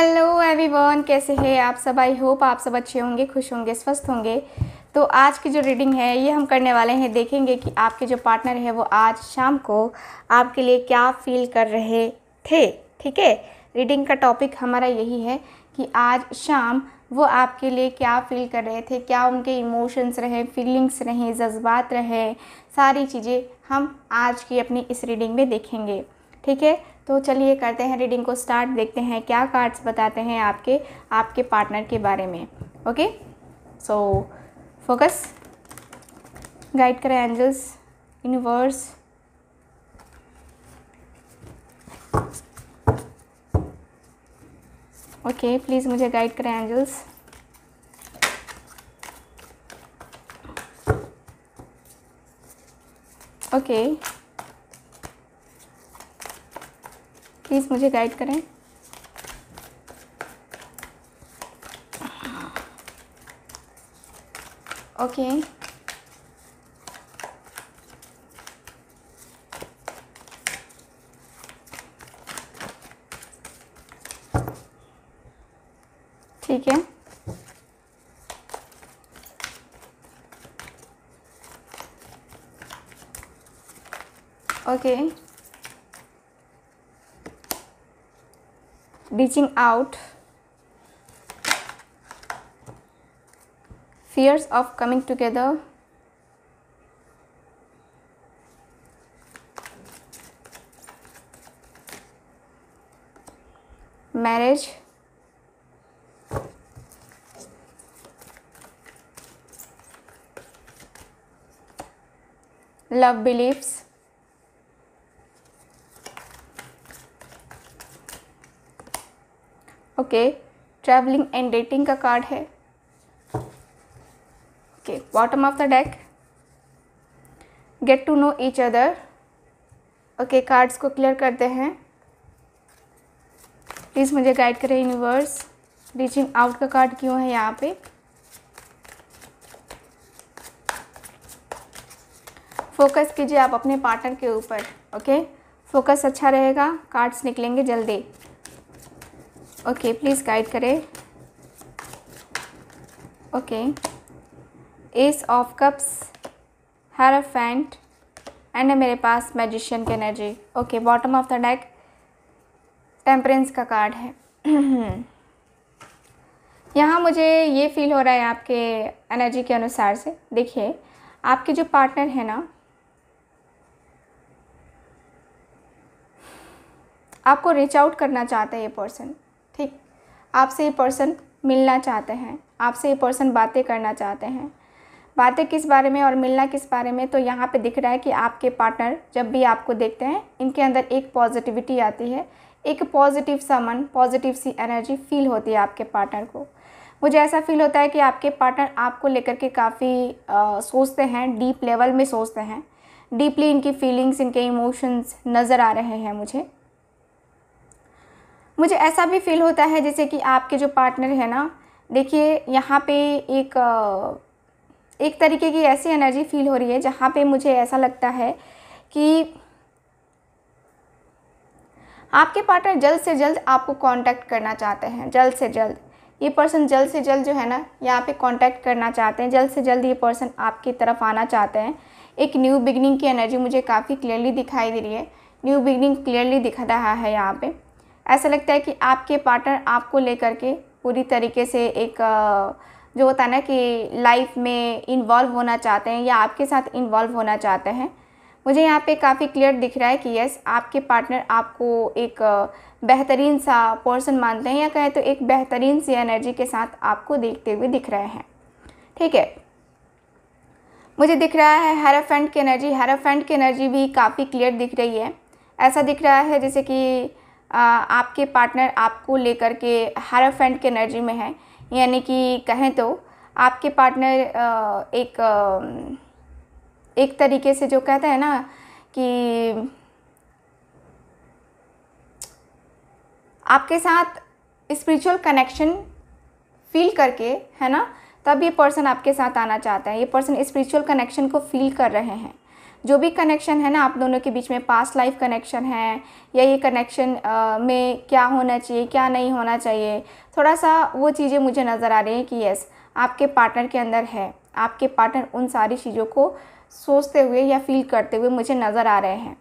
Hello everyone कैसे हैं आप सब आई होप आप सब अच्छे होंगे खुश होंगे स्वस्थ होंगे तो आज की जो रीडिंग है ये हम करने वाले हैं देखेंगे कि आपके जो पार्टनर है वो आज शाम को आपके लिए क्या फील कर रहे थे ठीक है रीडिंग का टॉपिक हमारा यही है कि आज शाम वो आपके लिए क्या फील कर रहे थे क्या उनके इमोशंस रहे फीलिंग्स रहे जज्बात रहे सारी चीज़ें हम आज की अपनी इस रीडिंग में देखेंगे ठीक है तो चलिए करते हैं रीडिंग को स्टार्ट देखते हैं क्या कार्ड्स बताते हैं आपके आपके पार्टनर के बारे में ओके सो फोकस गाइड करें एंजल्स यूनिवर्स ओके प्लीज़ मुझे गाइड करें एंजल्स ओके okay. प्लीज़ मुझे गाइड करें ओके ठीक है okay okay. reaching out, fears of coming together, marriage, love beliefs okay travelling and dating का कार्ड है okay bottom of the deck get to know each other okay cards को clear करते हैं please मुझे guide करें universe reaching out का card क्यों है यहाँ पे फोकस कीजिए आप अपने पार्टनर के ऊपर ओके फोकस अच्छा रहेगा कार्ड्स निकलेंगे जल्दी ओके प्लीज़ गाइड करें okay ace of cups hierophant and मेरे पास मैजिशियन की energy okay bottom of the deck temperance का कार्ड है यहाँ मुझे ये फील हो रहा है आपके एनर्जी के अनुसार से देखिए आपके जो पार्टनर है ना आपको रीच आउट करना चाहता है ये पर्सन आपसे ये पर्सन मिलना चाहते हैं आपसे ये पर्सन बातें करना चाहते हैं बातें किस बारे में और मिलना किस बारे में तो यहाँ पे दिख रहा है कि आपके पार्टनर जब भी आपको देखते हैं इनके अंदर एक पॉजिटिविटी आती है एक पॉजिटिव समन पॉजिटिव सी एनर्जी फील होती है आपके पार्टनर को मुझे ऐसा फील होता है कि आपके पार्टनर आपको लेकर के काफ़ी सोचते हैं डीप लेवल में सोचते हैं डीपली इनकी फीलिंग्स इनके इमोशंस नज़र आ रहे हैं मुझे मुझे ऐसा भी फील होता है जैसे कि आपके जो पार्टनर है ना देखिए यहाँ पे एक एक तरीके की ऐसी एनर्जी फील हो रही है जहाँ पे मुझे ऐसा लगता है कि आपके पार्टनर जल्द से जल्द आपको कांटेक्ट करना चाहते हैं जल्द से जल्द ये पर्सन जल्द से जल्द जो है ना यहाँ पे कांटेक्ट करना चाहते हैं जल्द से जल्द ये पर्सन आपकी तरफ आना चाहते हैं एक न्यू बिगनिंग की एनर्जी मुझे काफ़ी क्लियरली दिखाई दे रही है न्यू बिगनिंग क्लियरली दिख रहा है यहाँ पर ऐसा लगता है कि आपके पार्टनर आपको लेकर के पूरी तरीके से एक जो होता है ना कि लाइफ में इन्वॉल्व होना चाहते हैं या आपके साथ इन्वॉल्व होना चाहते हैं मुझे यहाँ पे काफ़ी क्लियर दिख रहा है कि यस आपके पार्टनर आपको एक बेहतरीन सा पर्सन मानते हैं या कहें तो एक बेहतरीन सी एनर्जी के साथ आपको देखते हुए दिख रहे हैं ठीक है मुझे दिख रहा है फ्रेंड की एनर्जी फ्रेंड की एनर्जी भी काफ़ी क्लियर दिख रही है ऐसा दिख रहा है जैसे कि आपके पार्टनर आपको लेकर के हर फ्रेंड के एनर्जी में है यानी कि कहें तो आपके पार्टनर एक एक तरीके से जो कहते हैं ना कि आपके साथ स्पिरिचुअल कनेक्शन फील करके है ना तब ये पर्सन आपके साथ आना चाहता है ये पर्सन स्पिरिचुअल कनेक्शन को फील कर रहे हैं जो भी कनेक्शन है ना आप दोनों के बीच में पास्ट लाइफ कनेक्शन है या ये कनेक्शन में क्या होना चाहिए क्या नहीं होना चाहिए थोड़ा सा वो चीज़ें मुझे नज़र आ रही हैं कि यस आपके पार्टनर के अंदर है आपके पार्टनर उन सारी चीज़ों को सोचते हुए या फील करते हुए मुझे नज़र आ रहे हैं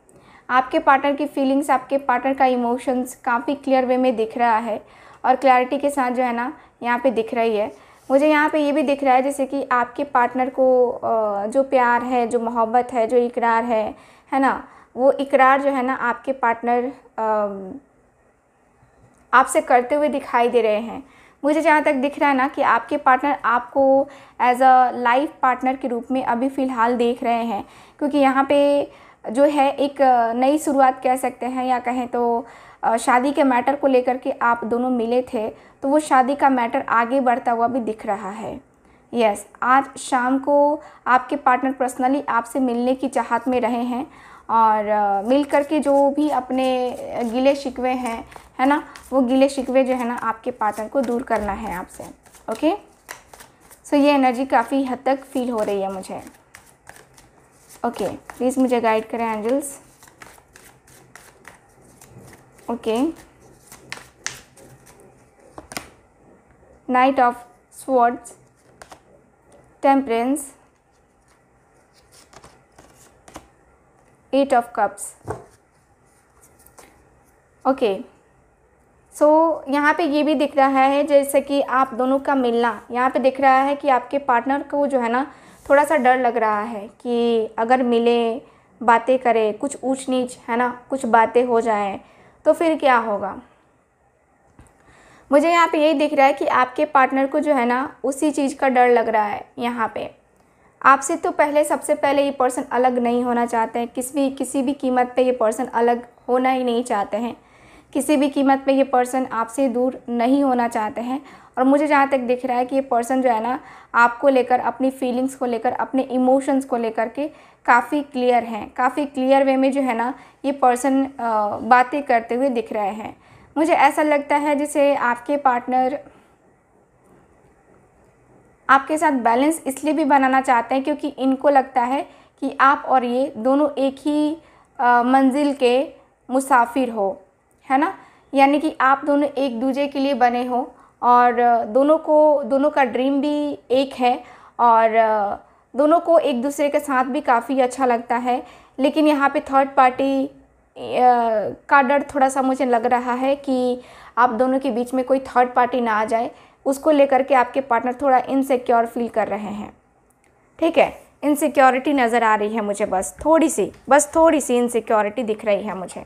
आपके पार्टनर की फीलिंग्स आपके पार्टनर का इमोशंस काफ़ी क्लियर वे में दिख रहा है और क्लैरिटी के साथ जो है ना यहाँ पे दिख रही है मुझे यहाँ पे ये भी दिख रहा है जैसे कि आपके पार्टनर को जो प्यार है जो मोहब्बत है जो इकरार है है ना वो इकरार जो है ना आपके पार्टनर आपसे करते हुए दिखाई दे रहे हैं मुझे जहाँ तक दिख रहा है ना कि आपके पार्टनर आपको एज अ लाइफ पार्टनर के रूप में अभी फ़िलहाल देख रहे हैं क्योंकि यहाँ पे जो है एक नई शुरुआत कह सकते हैं या कहें तो शादी के मैटर को लेकर के आप दोनों मिले थे तो वो शादी का मैटर आगे बढ़ता हुआ भी दिख रहा है यस yes, आज शाम को आपके पार्टनर पर्सनली आपसे मिलने की चाहत में रहे हैं और मिल कर के जो भी अपने गिले शिकवे हैं है ना वो गिले शिकवे जो है ना आपके पार्टनर को दूर करना है आपसे ओके सो so, ये एनर्जी काफ़ी हद तक फील हो रही है मुझे ओके okay, प्लीज़ मुझे गाइड करें angels okay knight of swords temperance eight of cups okay so so, यहाँ पे ये भी दिख रहा है जैसे कि आप दोनों का मिलना यहाँ पे दिख रहा है कि आपके पार्टनर को जो है ना थोड़ा सा डर लग रहा है कि अगर मिले बातें करें कुछ ऊंच नीच है ना कुछ बातें हो जाएं तो फिर क्या होगा मुझे यहाँ पे यही दिख रहा है कि आपके पार्टनर को जो है ना उसी चीज़ का डर लग रहा है यहाँ पे आपसे तो पहले सबसे पहले ये पर्सन अलग नहीं होना चाहते हैं किसी भी किसी भी कीमत पे ये पर्सन अलग होना ही नहीं चाहते हैं किसी भी कीमत पे ये पर्सन आपसे दूर नहीं होना चाहते हैं और मुझे जहाँ तक दिख रहा है कि ये पर्सन जो है ना आपको लेकर अपनी फीलिंग्स को लेकर अपने इमोशंस को लेकर के काफ़ी क्लियर हैं काफ़ी क्लियर वे में जो है ना ये पर्सन बातें करते हुए दिख रहे हैं मुझे ऐसा लगता है जैसे आपके पार्टनर आपके साथ बैलेंस इसलिए भी बनाना चाहते हैं क्योंकि इनको लगता है कि आप और ये दोनों एक ही मंजिल के मुसाफिर हो है ना यानी कि आप दोनों एक दूजे के लिए बने हो और दोनों को दोनों का ड्रीम भी एक है और दोनों को एक दूसरे के साथ भी काफ़ी अच्छा लगता है लेकिन यहाँ पे थर्ड पार्टी का डर थोड़ा सा मुझे लग रहा है कि आप दोनों के बीच में कोई थर्ड पार्टी ना आ जाए उसको लेकर के आपके पार्टनर थोड़ा इनसिक्योर फील कर रहे हैं ठीक है इनसिक्योरिटी नज़र आ रही है मुझे बस थोड़ी सी बस थोड़ी सी इनसिक्योरिटी दिख रही है मुझे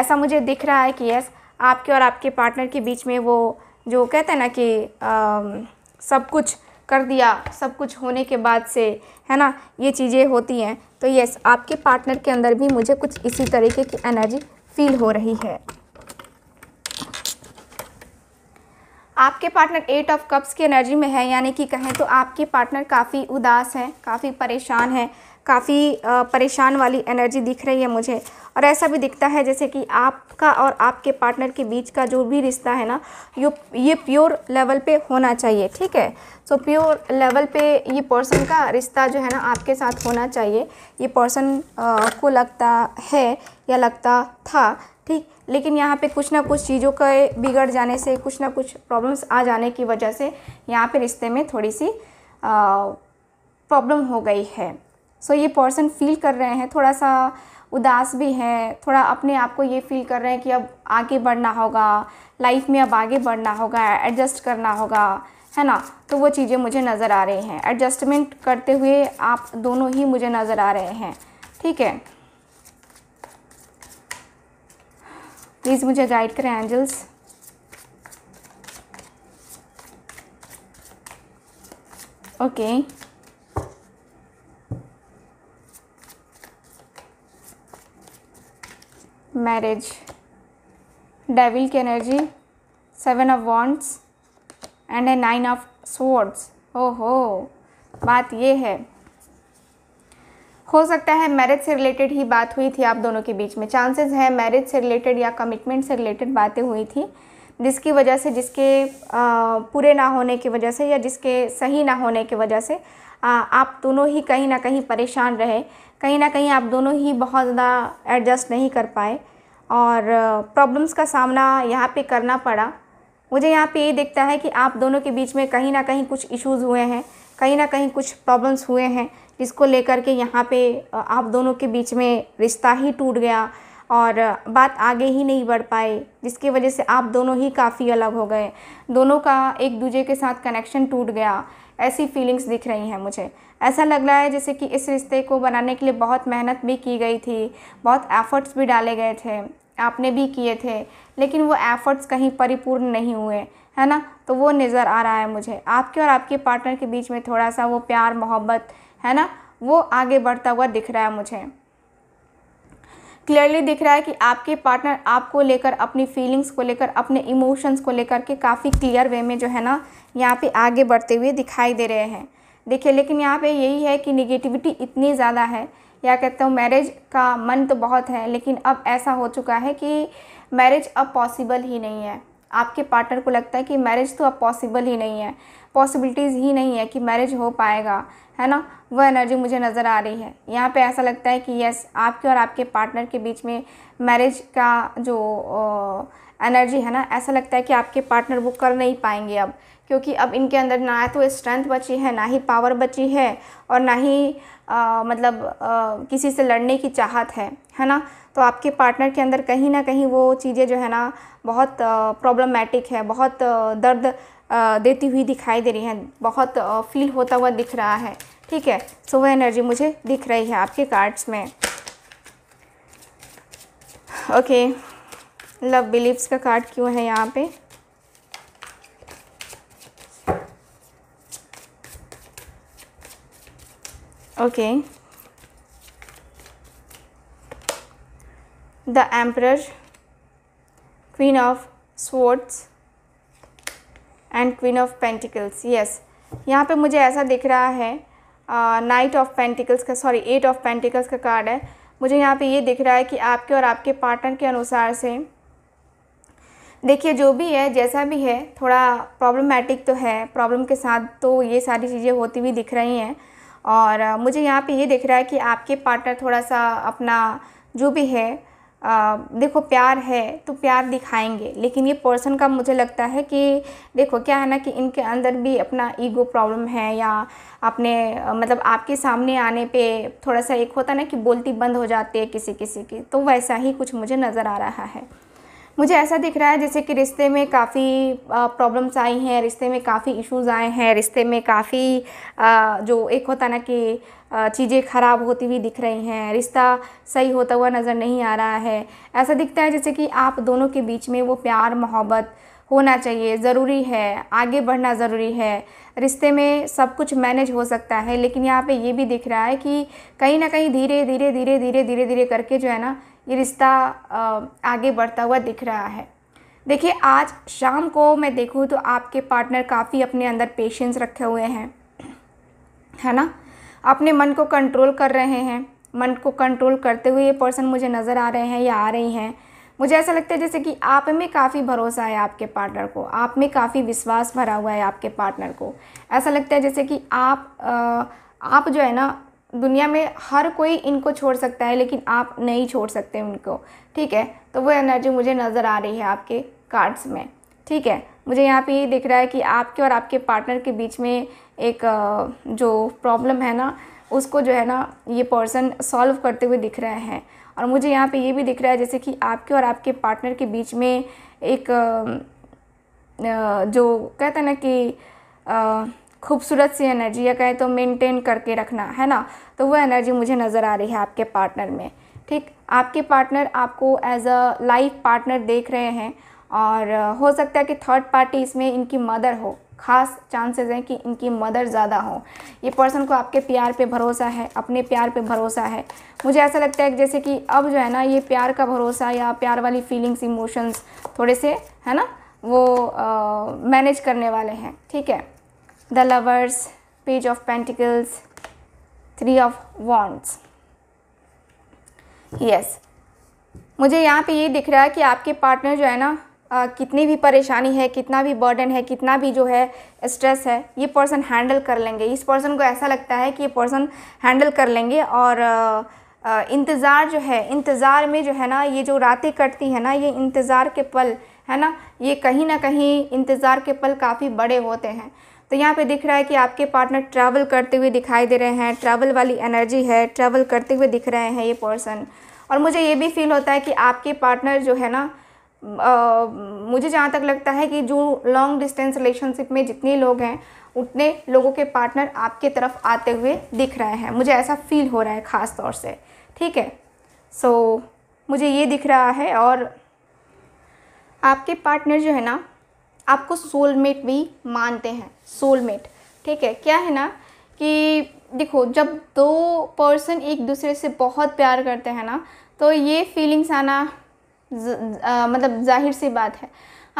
ऐसा मुझे दिख रहा है कि यस आपके और आपके पार्टनर के बीच में वो जो कहते हैं ना कि आ, सब कुछ कर दिया सब कुछ होने के बाद से है ना ये चीज़ें होती हैं तो यस आपके पार्टनर के अंदर भी मुझे कुछ इसी तरीके की एनर्जी फील हो रही है आपके पार्टनर एट ऑफ कप्स की एनर्जी में है यानी कि कहें तो आपके पार्टनर काफ़ी उदास हैं काफ़ी परेशान हैं काफ़ी परेशान वाली एनर्जी दिख रही है मुझे और ऐसा भी दिखता है जैसे कि आपका और आपके पार्टनर के बीच का जो भी रिश्ता है ना यो ये प्योर लेवल पे होना चाहिए ठीक है सो प्योर लेवल पे ये पर्सन का रिश्ता जो है ना आपके साथ होना चाहिए ये पर्सन को लगता है या लगता था ठीक लेकिन यहाँ पे कुछ ना कुछ चीज़ों के बिगड़ जाने से कुछ ना कुछ प्रॉब्लम्स आ जाने की वजह से यहाँ पे रिश्ते में थोड़ी सी प्रॉब्लम हो गई है सो so, ये पर्सन फील कर रहे हैं थोड़ा सा उदास भी हैं थोड़ा अपने आप को ये फील कर रहे हैं कि अब आगे बढ़ना होगा लाइफ में अब आगे बढ़ना होगा एडजस्ट करना होगा है ना तो वो चीज़ें मुझे नज़र आ रही हैं एडजस्टमेंट करते हुए आप दोनों ही मुझे नज़र आ रहे हैं ठीक है प्लीज़ मुझे गाइड करें angels okay okay. Marriage devil की seven of wands and a nine of of swords ओहो बात ये है हो सकता है मैरिज से रिलेटेड ही बात हुई थी आप दोनों के बीच में चांसेस है मैरिज से रिलेटेड या कमिटमेंट से रिलेटेड बातें हुई थी जिसकी वजह से जिसके पूरे ना होने की वजह से या जिसके सही ना होने की वजह से आ, आप दोनों ही कहीं ना कहीं परेशान रहे कहीं ना कहीं आप दोनों ही बहुत ज़्यादा एडजस्ट नहीं कर पाए और प्रॉब्लम्स का सामना यहाँ पे करना पड़ा मुझे यहाँ पे ये देखता है कि आप दोनों के बीच में कहीं ना कहीं कुछ इश्यूज़ हुए हैं कहीं ना कहीं कुछ प्रॉब्लम्स हुए हैं जिसको लेकर के यहाँ पे आप दोनों के बीच में रिश्ता ही टूट गया और बात आगे ही नहीं बढ़ पाए जिसकी वजह से आप दोनों ही काफ़ी अलग हो गए दोनों का एक दूजे के साथ कनेक्शन टूट गया ऐसी फीलिंग्स दिख रही हैं मुझे ऐसा लग रहा है जैसे कि इस रिश्ते को बनाने के लिए बहुत मेहनत भी की गई थी बहुत एफ़र्ट्स भी डाले गए थे आपने भी किए थे लेकिन वो एफ़र्ट्स कहीं परिपूर्ण नहीं हुए है ना तो वो नज़र आ रहा है मुझे आपके और आपके पार्टनर के बीच में थोड़ा सा वो प्यार मोहब्बत है ना वो आगे बढ़ता हुआ दिख रहा है मुझे क्लियरली दिख रहा है कि आपके पार्टनर आपको लेकर अपनी फीलिंग्स को लेकर अपने इमोशंस को लेकर के काफ़ी क्लियर वे में जो है ना यहाँ पे आगे बढ़ते हुए दिखाई दे रहे हैं देखिए लेकिन यहाँ पे यही है कि निगेटिविटी इतनी ज़्यादा है या कहते हो मैरिज का मन तो बहुत है लेकिन अब ऐसा हो चुका है कि मैरिज अब पॉसिबल ही नहीं है आपके पार्टनर को लगता है कि मैरिज तो अब पॉसिबल ही नहीं है पॉसिबिलिटीज़ ही नहीं है कि मैरिज हो पाएगा है ना वो एनर्जी मुझे नज़र आ रही है यहाँ पे ऐसा लगता है कि यस आपके और आपके पार्टनर के बीच में मैरिज का जो एनर्जी है ना ऐसा लगता है कि आपके पार्टनर वो कर नहीं पाएंगे अब क्योंकि अब इनके अंदर ना तो स्ट्रेंथ बची है ना ही पावर बची है और ना ही आ, मतलब आ, किसी से लड़ने की चाहत है है ना तो आपके पार्टनर के अंदर कहीं ना कहीं वो चीज़ें जो है ना बहुत प्रॉब्लमेटिक है बहुत दर्द देती हुई दिखाई दे रही हैं बहुत फील होता हुआ दिख रहा है ठीक है सो वह एनर्जी मुझे दिख रही है आपके कार्ड्स में ओके लव बिलीव्स का कार्ड क्यों है यहाँ पे okay the emperor queen of swords and queen of pentacles yes यहाँ पे मुझे ऐसा दिख रहा है नाइट ऑफ पेंटिकल्स का सॉरी एट ऑफ पेंटिकल्स का कार्ड है मुझे यहाँ पे ये दिख रहा है कि आपके और आपके पार्टनर के अनुसार से देखिए जो भी है जैसा भी है थोड़ा प्रॉब्लमेटिक तो है प्रॉब्लम के साथ तो ये सारी चीज़ें होती हुई दिख रही हैं और मुझे यहाँ पे ये दिख रहा है कि आपके पार्टनर थोड़ा सा अपना जो भी है आ, देखो प्यार है तो प्यार दिखाएंगे लेकिन ये पर्सन का मुझे लगता है कि देखो क्या है ना कि इनके अंदर भी अपना ईगो प्रॉब्लम है या अपने मतलब आपके सामने आने पे थोड़ा सा एक होता ना कि बोलती बंद हो जाती है किसी किसी की तो वैसा ही कुछ मुझे नज़र आ रहा है मुझे ऐसा दिख रहा है जैसे कि रिश्ते में काफ़ी प्रॉब्लम्स आई हैं रिश्ते में काफ़ी इश्यूज़ आए हैं रिश्ते में काफ़ी जो एक होता ना कि चीज़ें ख़राब होती हुई दिख रही हैं रिश्ता सही होता हुआ नज़र नहीं आ रहा है ऐसा दिखता है जैसे कि आप दोनों के बीच में वो प्यार मोहब्बत होना चाहिए ज़रूरी है आगे बढ़ना ज़रूरी है रिश्ते में सब कुछ मैनेज हो सकता है लेकिन यहाँ पे ये भी दिख रहा है कि कहीं ना कहीं धीरे धीरे धीरे धीरे धीरे धीरे करके जो है ना ये रिश्ता आगे बढ़ता हुआ दिख रहा है देखिए आज शाम को मैं देखूँ तो आपके पार्टनर काफ़ी अपने अंदर पेशेंस रखे हुए हैं है ना अपने मन को कंट्रोल कर रहे हैं मन को कंट्रोल करते हुए ये पर्सन मुझे नज़र आ रहे हैं या आ रही हैं मुझे ऐसा लगता है जैसे कि आप में काफ़ी भरोसा है आपके पार्टनर को आप में काफ़ी विश्वास भरा हुआ है आपके पार्टनर को ऐसा लगता है जैसे कि आप आ, आप जो है ना दुनिया में हर कोई इनको छोड़ सकता है लेकिन आप नहीं छोड़ सकते उनको ठीक है तो वो एनर्जी मुझे नज़र आ रही है आपके कार्ड्स में ठीक है मुझे यहाँ पे ये दिख रहा है कि आपके और आपके पार्टनर के बीच में एक जो प्रॉब्लम है ना उसको जो है ना ये पर्सन सॉल्व करते हुए दिख रहे हैं और मुझे यहाँ पे ये भी दिख रहा है जैसे कि आपके और आपके पार्टनर के बीच में एक जो कहते हैं ना कि खूबसूरत सी एनर्जी या कहें तो मेंटेन करके रखना है ना तो वो एनर्जी मुझे नज़र आ रही है आपके पार्टनर में ठीक आपके पार्टनर आपको एज अ लाइफ पार्टनर देख रहे हैं और हो सकता है कि थर्ड पार्टी इसमें इनकी मदर हो खास चांसेस हैं कि इनकी मदर ज़्यादा हो ये पर्सन को आपके प्यार पे भरोसा है अपने प्यार पे भरोसा है मुझे ऐसा लगता है जैसे कि अब जो है ना ये प्यार का भरोसा या प्यार वाली फीलिंग्स इमोशंस थोड़े से है ना वो मैनेज करने वाले हैं ठीक है the lovers page of pentacles three of wands yes मुझे यहाँ पे ये दिख रहा है कि आपके पार्टनर जो है ना आ, कितनी भी परेशानी है कितना भी बर्डन है कितना भी जो है स्ट्रेस है ये पर्सन हैंडल कर लेंगे इस पर्सन को ऐसा लगता है कि ये पर्सन हैंडल कर लेंगे और आ, आ, इंतज़ार जो है इंतज़ार में जो है ना ये जो रातें कटती है ना ये इंतज़ार के पल है ना ये कहीं ना कहीं इंतज़ार के पल काफ़ी बड़े होते हैं तो यहाँ पे दिख रहा है कि आपके पार्टनर ट्रैवल करते हुए दिखाई दे रहे हैं ट्रैवल वाली एनर्जी है ट्रैवल करते हुए दिख रहे हैं ये पर्सन और मुझे ये भी फील होता है कि आपके पार्टनर जो है ना आ, मुझे जहाँ तक लगता है कि जो लॉन्ग डिस्टेंस रिलेशनशिप में जितने लोग हैं उतने लोगों के पार्टनर आपके तरफ आते हुए दिख रहे हैं मुझे ऐसा फील हो रहा है ख़ास तौर से ठीक है सो so, मुझे ये दिख रहा है और आपके पार्टनर जो है ना आपको सोलमेट भी मानते हैं सोलमेट ठीक है क्या है ना कि देखो जब दो पर्सन एक दूसरे से बहुत प्यार करते हैं ना तो ये फीलिंग्स आना ज, आ, मतलब जाहिर सी बात है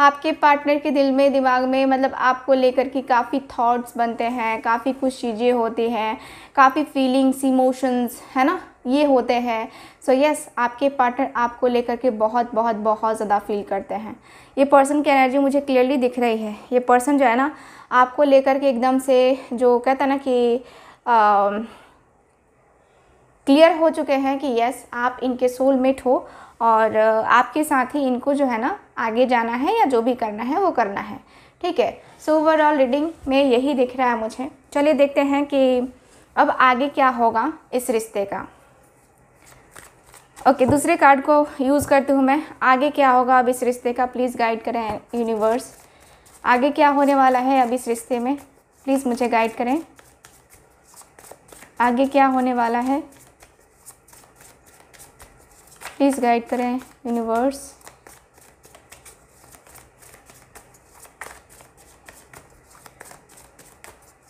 आपके पार्टनर के दिल में दिमाग में मतलब आपको लेकर के काफ़ी थॉट्स बनते हैं काफ़ी कुछ चीज़ें होती हैं काफ़ी फीलिंग्स इमोशंस है ना ये होते हैं सो so यस yes, आपके पार्टनर आपको लेकर के बहुत बहुत बहुत ज़्यादा फील करते हैं ये पर्सन की एनर्जी मुझे क्लियरली दिख रही है ये पर्सन जो है ना आपको लेकर के एकदम से जो कहता है ना कि क्लियर हो चुके हैं कि यस आप इनके सोलमेट हो और आपके साथ ही इनको जो है ना आगे जाना है या जो भी करना है वो करना है ठीक है सो ओवरऑल रीडिंग में यही दिख रहा है मुझे चलिए देखते हैं कि अब आगे क्या होगा इस रिश्ते का ओके दूसरे कार्ड को यूज़ करती हूँ मैं आगे क्या होगा अब इस रिश्ते का प्लीज़ गाइड करें यूनिवर्स आगे क्या होने वाला है अब इस रिश्ते में प्लीज़ मुझे गाइड करें आगे क्या होने वाला है प्लीज़ गाइड करें universe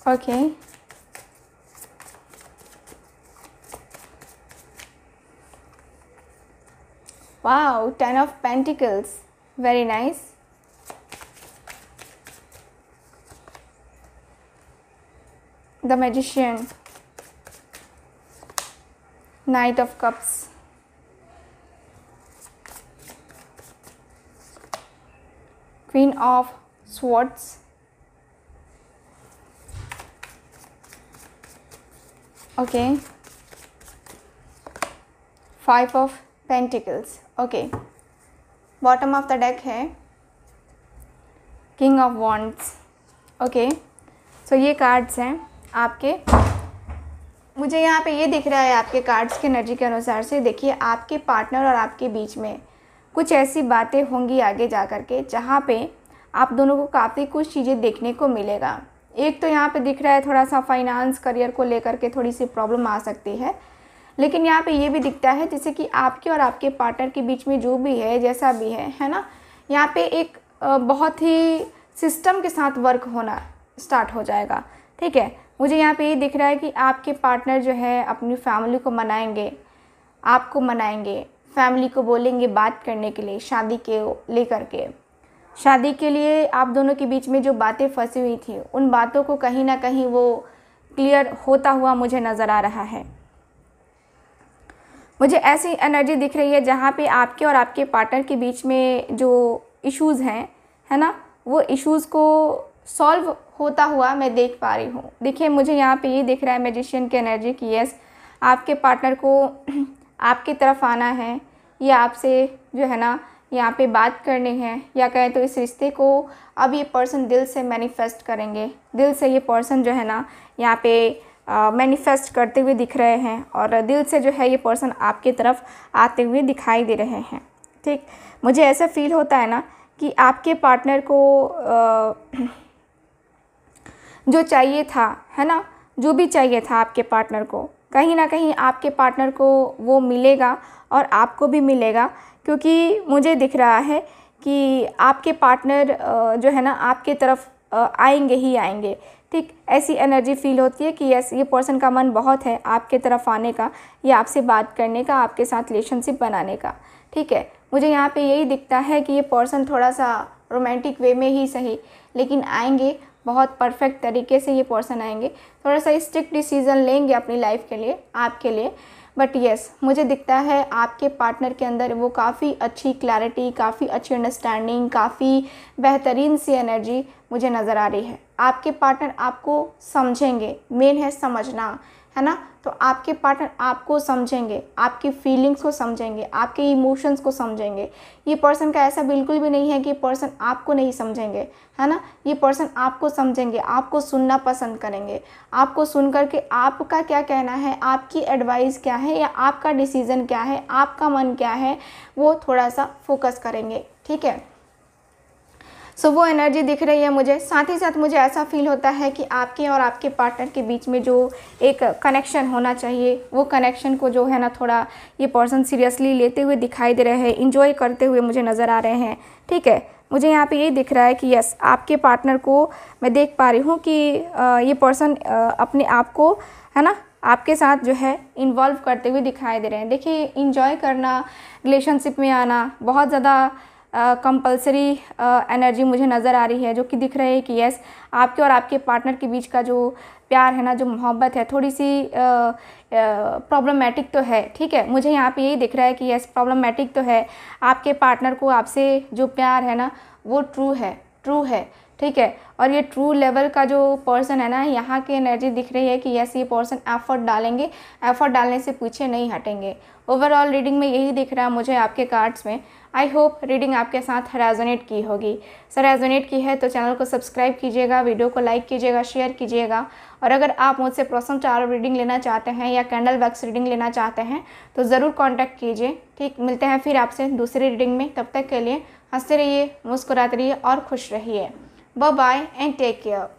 okay okay. Wow, 10 of Pentacles. Very nice. The Magician. Knight of Cups. Queen of Swords. Okay. Five of pentacles okay bottom of the deck है king of wands okay so ये cards हैं आपके मुझे यहाँ पे ये दिख रहा है आपके कार्ड्स के एनर्जी के अनुसार से देखिए आपके पार्टनर और आपके बीच में कुछ ऐसी बातें होंगी आगे जा कर के जहाँ पर आप दोनों को काफ़ी कुछ चीज़ें देखने को मिलेगा एक तो यहाँ पे दिख रहा है थोड़ा सा फाइनेंस करियर को लेकर के थोड़ी सी प्रॉब्लम आ सकती है लेकिन यहाँ पे ये भी दिखता है जैसे कि आपके और आपके पार्टनर के बीच में जो भी है जैसा भी है है ना यहाँ पे एक बहुत ही सिस्टम के साथ वर्क होना स्टार्ट हो जाएगा ठीक है मुझे यहाँ पे ये दिख रहा है कि आपके पार्टनर जो है अपनी फैमिली को मनाएंगे आपको मनाएंगे फैमिली को बोलेंगे बात करने के लिए शादी के लेकर के शादी के लिए आप दोनों के बीच में जो बातें फंसी हुई थी उन बातों को कहीं ना कहीं वो क्लियर होता हुआ मुझे नज़र आ रहा है मुझे ऐसी एनर्जी दिख रही है जहाँ पे आपके और आपके पार्टनर के बीच में जो इश्यूज़ हैं है ना वो इश्यूज़ को सॉल्व होता हुआ मैं देख पा रही हूँ देखिए मुझे यहाँ पे ये दिख रहा है मेजिशियन की एनर्जी की यस आपके पार्टनर को आपकी तरफ आना है या आपसे जो है ना यहाँ पे बात करनी है या कहें तो इस रिश्ते को अब ये पर्सन दिल से मैनिफेस्ट करेंगे दिल से ये पर्सन जो है ना यहाँ पे मैनिफेस्ट करते हुए दिख रहे हैं और दिल से जो है ये पर्सन आपकी तरफ आते हुए दिखाई दे रहे हैं ठीक मुझे ऐसा फील होता है ना कि आपके पार्टनर को आ, जो चाहिए था है ना जो भी चाहिए था आपके पार्टनर को कहीं ना कहीं आपके पार्टनर को वो मिलेगा और आपको भी मिलेगा क्योंकि मुझे दिख रहा है कि आपके पार्टनर जो है ना आपके तरफ आएंगे ही आएंगे ठीक ऐसी एनर्जी फील होती है कि यस ये पर्सन का मन बहुत है आपके तरफ आने का या आपसे बात करने का आपके साथ रिलेशनशिप बनाने का ठीक है मुझे यहाँ पे यही दिखता है कि ये पर्सन थोड़ा सा रोमांटिक वे में ही सही लेकिन आएंगे बहुत परफेक्ट तरीके से ये पर्सन आएंगे थोड़ा सा स्ट्रिक्ट डिसीज़न लेंगे अपनी लाइफ के लिए आपके लिए बट येस मुझे दिखता है आपके पार्टनर के अंदर वो काफ़ी अच्छी क्लैरिटी काफ़ी अच्छी अंडरस्टैंडिंग काफ़ी बेहतरीन सी एनर्जी मुझे नज़र आ रही है आपके पार्टनर आपको समझेंगे मेन है समझना है ना तो आपके पार्टनर आपको समझेंगे आपकी फीलिंग्स को समझेंगे आपके इमोशंस को समझेंगे ये पर्सन का ऐसा बिल्कुल भी नहीं है कि पर्सन आपको नहीं समझेंगे है ना ये पर्सन आपको समझेंगे आपको सुनना पसंद करेंगे आपको सुन करके आपका क्या कहना है आपकी एडवाइस क्या है या आपका डिसीज़न क्या है आपका मन क्या है वो थोड़ा सा फोकस करेंगे ठीक है सो so, वो एनर्जी दिख रही है मुझे साथ ही साथ मुझे ऐसा फील होता है कि आपके और आपके पार्टनर के बीच में जो एक कनेक्शन होना चाहिए वो कनेक्शन को जो है ना थोड़ा ये पर्सन सीरियसली लेते हुए दिखाई दे रहे हैं इंजॉय करते हुए मुझे नज़र आ रहे हैं ठीक है मुझे यहाँ पे ये दिख रहा है कि यस आपके पार्टनर को मैं देख पा रही हूँ कि ये पर्सन अपने आप को है ना आपके साथ जो है इन्वॉल्व करते हुए दिखाई दे रहे हैं देखिए इन्जॉय करना रिलेशनशिप में आना बहुत ज़्यादा कंपलसरी एनर्जी मुझे नज़र आ रही है जो कि दिख रही है कि यस आपके और आपके पार्टनर के बीच का जो प्यार है ना जो मोहब्बत है थोड़ी सी प्रॉब्लमेटिक तो है ठीक है मुझे यहाँ पे यही दिख रहा है कि यस प्रॉब्लमेटिक तो है आपके पार्टनर को आपसे जो प्यार है ना वो ट्रू है ट्रू है ठीक है और ये ट्रू लेवल का जो पर्सन है ना यहाँ की एनर्जी दिख रही है कि यस ये पर्सन एफर्ट डालेंगे एफर्ट डालने से पीछे नहीं हटेंगे ओवरऑल रीडिंग में यही दिख रहा है मुझे आपके कार्ड्स में आई होप रीडिंग आपके साथ रेजोनेट की होगी सर रेजोनेट की है तो चैनल को सब्सक्राइब कीजिएगा वीडियो को लाइक कीजिएगा शेयर कीजिएगा और अगर आप मुझसे पर्सनल चार रीडिंग लेना चाहते हैं या कैंडल वैक्स रीडिंग लेना चाहते हैं तो ज़रूर कॉन्टैक्ट कीजिए ठीक मिलते हैं फिर आपसे दूसरी रीडिंग में तब तक के लिए हंसते रहिए मुस्कुराते रहिए और खुश रहिए bye bye and take care